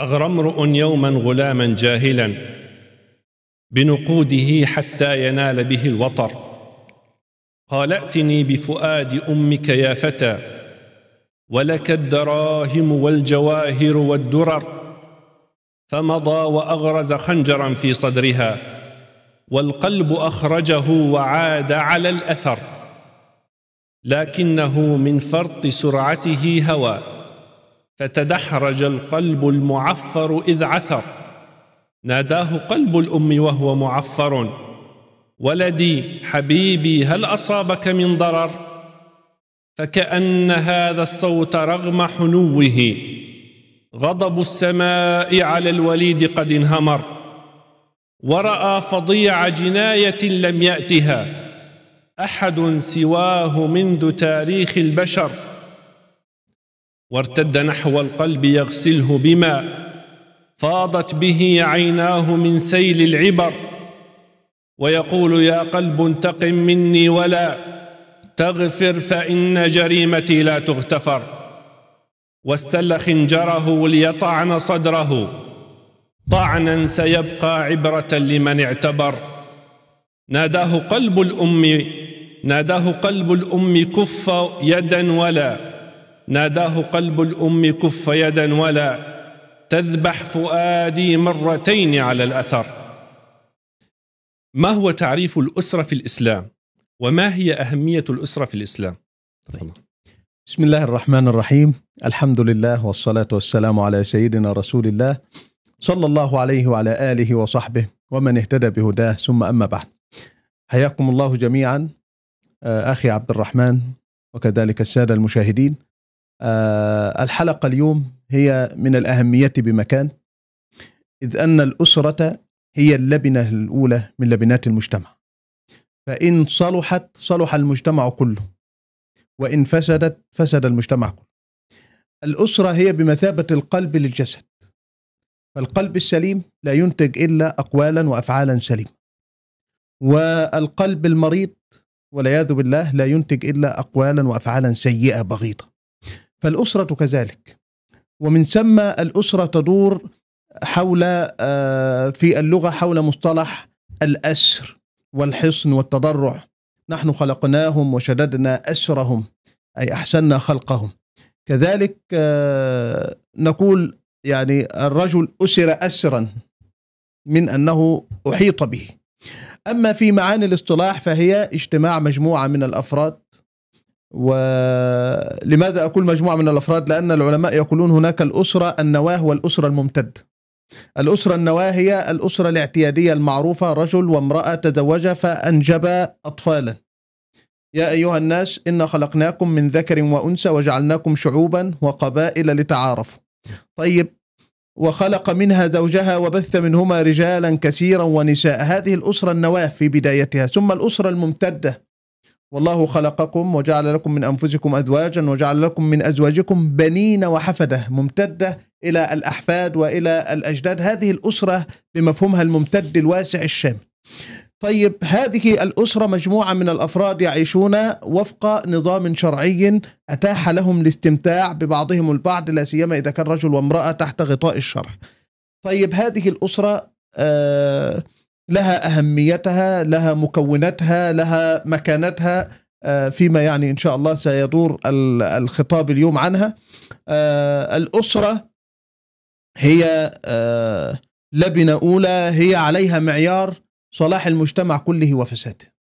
أغرى امرؤ يوما غلاما جاهلا بنقوده حتى ينال به الوطر قال ائتني بفؤاد أمك يا فتى ولك الدراهم والجواهر والدرر فمضى وأغرز خنجرا في صدرها والقلب أخرجه وعاد على الأثر لكنه من فرط سرعته هوى فتدحرج القلب المعفر إذ عثر ناداه قلب الأم وهو معفر ولدي حبيبي هل أصابك من ضرر فكأن هذا الصوت رغم حنوه غضب السماء على الوليد قد انهمر ورأى فظيع جناية لم يأتها أحد سواه منذ تاريخ البشر وارتد نحو القلب يغسله بماء فاضت به عيناه من سيل العبر ويقول يا قلب انتقم مني ولا تغفر فان جريمتي لا تغتفر واستل خنجره ليطعن صدره طعنا سيبقى عبره لمن اعتبر ناداه قلب الام ناداه قلب الام كف يدا ولا ناداه قلب الام كف يدا ولا تذبح فؤادي مرتين على الاثر ما هو تعريف الاسره في الاسلام وما هي اهميه الاسره في الاسلام طيب. بسم الله الرحمن الرحيم الحمد لله والصلاه والسلام على سيدنا رسول الله صلى الله عليه وعلى اله وصحبه ومن اهتدى بهداه ثم اما بعد حياكم الله جميعا آه، اخي عبد الرحمن وكذلك الساده المشاهدين آه، الحلقة اليوم هي من الأهمية بمكان إذ أن الأسرة هي اللبنة الأولى من لبنات المجتمع فإن صلحت صلح المجتمع كله وإن فسدت فسد المجتمع كله الأسرة هي بمثابة القلب للجسد فالقلب السليم لا ينتج إلا أقوالا وأفعالا سليمة والقلب المريض والعياذ بالله لا ينتج إلا أقوالا وأفعالا سيئة بغيضة فالأسرة كذلك ومن ثم الأسرة تدور حول آه، في اللغة حول مصطلح الأسر والحصن والتضرع نحن خلقناهم وشددنا أسرهم أي أحسنا خلقهم كذلك آه، نقول يعني الرجل أسر أسرا من أنه أحيط به أما في معاني الاصطلاح فهي اجتماع مجموعة من الأفراد ولماذا أقول مجموعة من الأفراد لأن العلماء يقولون هناك الأسرة النواة والأسرة الممتدة الأسرة النواة هي الأسرة الاعتيادية المعروفة رجل وامرأة تزوجا فأنجب أطفالا يا أيها الناس إنا خلقناكم من ذكر وأنثى وجعلناكم شعوبا وقبائل لتعارفوا طيب وخلق منها زوجها وبث منهما رجالا كثيرا ونساء هذه الأسرة النواة في بدايتها ثم الأسرة الممتدة والله خلقكم وجعل لكم من انفسكم ازواجا وجعل لكم من ازواجكم بنين وحفده ممتده الى الاحفاد والى الاجداد هذه الاسره بمفهومها الممتد الواسع الشامل. طيب هذه الاسره مجموعه من الافراد يعيشون وفق نظام شرعي اتاح لهم الاستمتاع ببعضهم البعض لا سيما اذا كان رجل وامراه تحت غطاء الشرع. طيب هذه الاسره آه لها أهميتها لها مكوناتها لها مكانتها آه، فيما يعني إن شاء الله سيدور الخطاب اليوم عنها آه، الأسرة هي آه، لبنة أولى هي عليها معيار صلاح المجتمع كله وفساده